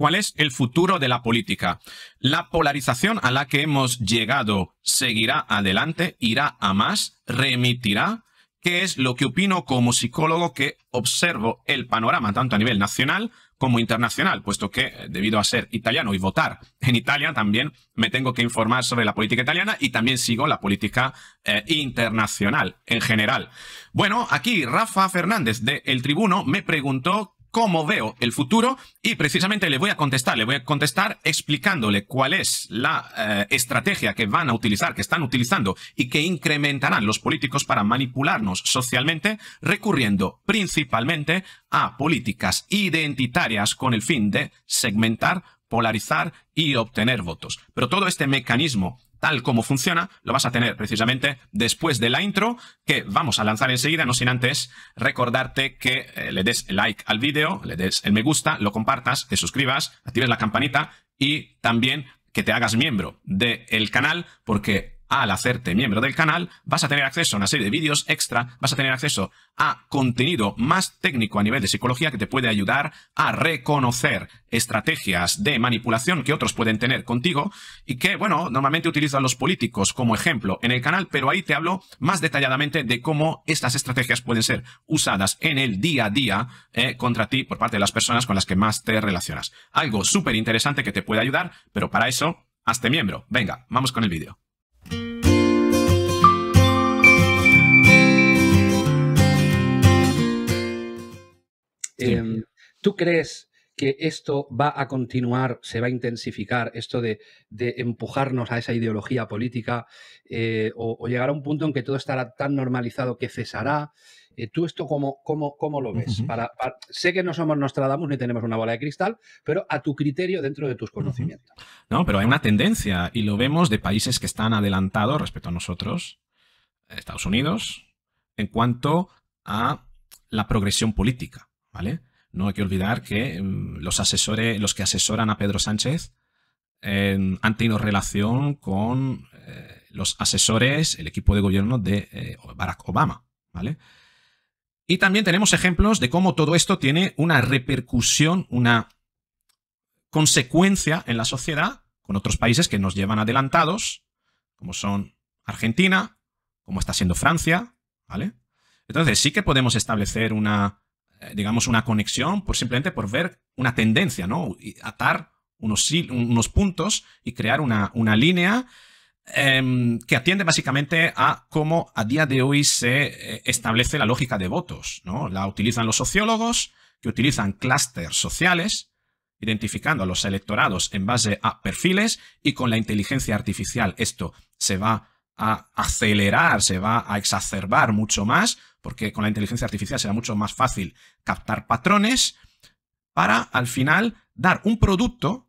¿Cuál es el futuro de la política? La polarización a la que hemos llegado seguirá adelante, irá a más, remitirá. ¿Qué es lo que opino como psicólogo que observo el panorama tanto a nivel nacional como internacional, puesto que eh, debido a ser italiano y votar en Italia también me tengo que informar sobre la política italiana y también sigo la política eh, internacional en general. Bueno, aquí Rafa Fernández de El Tribuno me preguntó cómo veo el futuro y precisamente le voy a contestar, le voy a contestar explicándole cuál es la eh, estrategia que van a utilizar, que están utilizando y que incrementarán los políticos para manipularnos socialmente, recurriendo principalmente a políticas identitarias con el fin de segmentar, polarizar y obtener votos. Pero todo este mecanismo tal como funciona, lo vas a tener precisamente después de la intro que vamos a lanzar enseguida, no sin antes recordarte que eh, le des like al vídeo, le des el me gusta, lo compartas, te suscribas, actives la campanita y también que te hagas miembro del canal porque al hacerte miembro del canal, vas a tener acceso a una serie de vídeos extra, vas a tener acceso a contenido más técnico a nivel de psicología que te puede ayudar a reconocer estrategias de manipulación que otros pueden tener contigo y que, bueno, normalmente utilizan los políticos como ejemplo en el canal, pero ahí te hablo más detalladamente de cómo estas estrategias pueden ser usadas en el día a día eh, contra ti por parte de las personas con las que más te relacionas. Algo súper interesante que te puede ayudar, pero para eso, hazte miembro. Venga, vamos con el vídeo. ¿Tú crees que esto va a continuar, se va a intensificar, esto de, empujarnos a esa ideología política eh, o, llegar a un punto en que todo estará tan normalizado que cesará? Eh, ¿Tú esto cómo, lo ves? para, sé que no somos Nostradamus ni tenemos una bola de cristal, pero a tu criterio dentro de tus conocimientos. No, pero hay una tendencia y lo vemos de países que están adelantados respecto a nosotros, Estados Unidos, en cuanto a la progresión política, ¿vale? No hay que olvidar que em, los asesores, los que asesoran a Pedro Sánchez em, han tenido relación con eh, los asesores, el equipo de gobierno de eh, Barack Obama, ¿vale? Y también tenemos ejemplos de cómo todo esto tiene una repercusión, una consecuencia en la sociedad con otros países que nos llevan adelantados, como son Argentina, como está siendo Francia, ¿vale? Entonces sí que podemos establecer una eh, digamos, una conexión por simplemente por ver una tendencia, ¿no? Y atar unos, puntos y crear una, línea em, que atiende básicamente a cómo a día de hoy se eh, establece la lógica de votos, ¿no? La utilizan los sociólogos, que utilizan clústeres sociales, identificando a los electorados en base a perfiles y con la inteligencia artificial esto se va a acelerar, se va a exacerbar mucho más porque con la inteligencia artificial será mucho más fácil captar patrones para al final dar un producto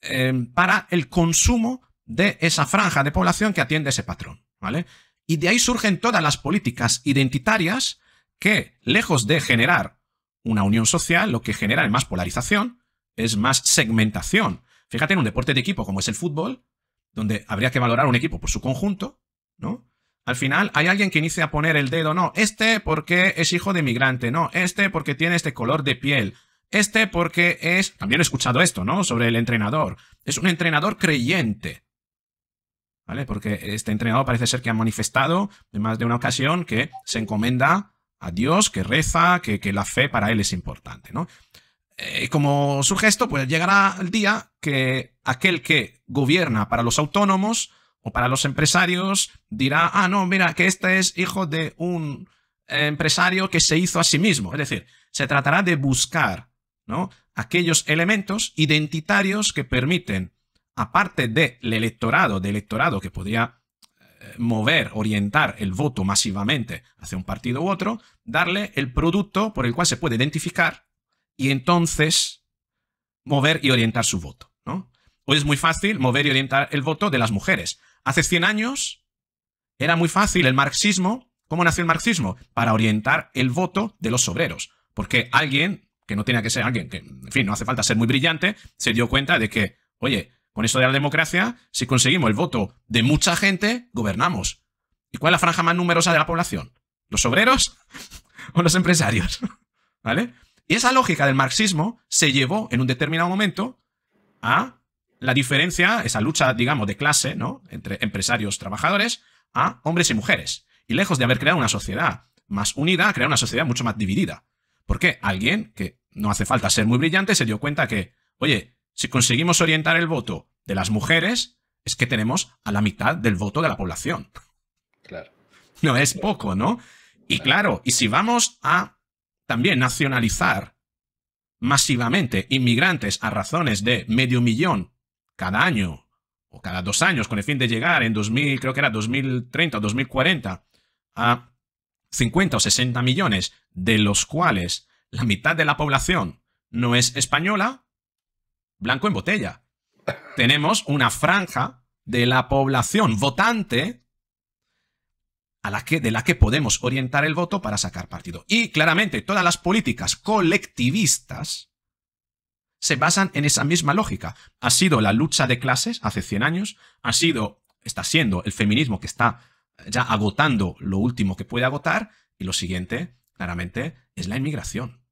em, para el consumo de esa franja de población que atiende ese patrón, ¿vale? Y de ahí surgen todas las políticas identitarias que, lejos de generar una unión social, lo que genera es más polarización, es más segmentación. Fíjate en un deporte de equipo como es el fútbol, donde habría que valorar un equipo por su conjunto, ¿no? Al final hay alguien que inicia a poner el dedo, no, este porque es hijo de migrante, no, este porque tiene este color de piel, este porque es... También he escuchado esto, ¿no? Sobre el entrenador. Es un entrenador creyente. ¿Vale? Porque este entrenador parece ser que ha manifestado en más de una ocasión que se encomenda a Dios, que reza, que, que la fe para él es importante, ¿no? Eh, como sugesto, pues llegará el día que aquel que gobierna para los autónomos o para los empresarios, dirá, ah, no, mira, que este es hijo de un eh, empresario que se hizo a sí mismo. Es decir, se tratará de buscar ¿no? aquellos elementos identitarios que permiten, aparte del electorado, del electorado que podría eh, mover, orientar el voto masivamente hacia un partido u otro, darle el producto por el cual se puede identificar y entonces mover y orientar su voto. ¿no? hoy es muy fácil mover y orientar el voto de las mujeres. Hace 100 años era muy fácil el marxismo. ¿Cómo nació el marxismo? Para orientar el voto de los obreros. Porque alguien, que no tenía que ser alguien, que en fin, no hace falta ser muy brillante, se dio cuenta de que, oye, con esto de la democracia, si conseguimos el voto de mucha gente, gobernamos. ¿Y cuál es la franja más numerosa de la población? ¿Los obreros o los empresarios? ¿Vale? Y esa lógica del marxismo se llevó en un determinado momento a la diferencia, esa lucha, digamos, de clase, ¿no? Entre empresarios, trabajadores, a hombres y mujeres. Y lejos de haber creado una sociedad más unida, ha creado una sociedad mucho más dividida. Porque alguien que no hace falta ser muy brillante se dio cuenta que, oye, si conseguimos orientar el voto de las mujeres, es que tenemos a la mitad del voto de la población. Claro. No es poco, ¿no? Y claro, y si vamos a también nacionalizar masivamente inmigrantes a razones de medio millón cada año o cada dos años con el fin de llegar en 2000, creo que era 2030 o 2040, a 50 o 60 millones, de los cuales la mitad de la población no es española, blanco en botella. Tenemos una franja de la población votante a la que, de la que podemos orientar el voto para sacar partido. Y claramente todas las políticas colectivistas se basan en esa misma lógica. Ha sido la lucha de clases hace 100 años, ha sido, está siendo el feminismo que está ya agotando lo último que puede agotar, y lo siguiente, claramente, es la inmigración.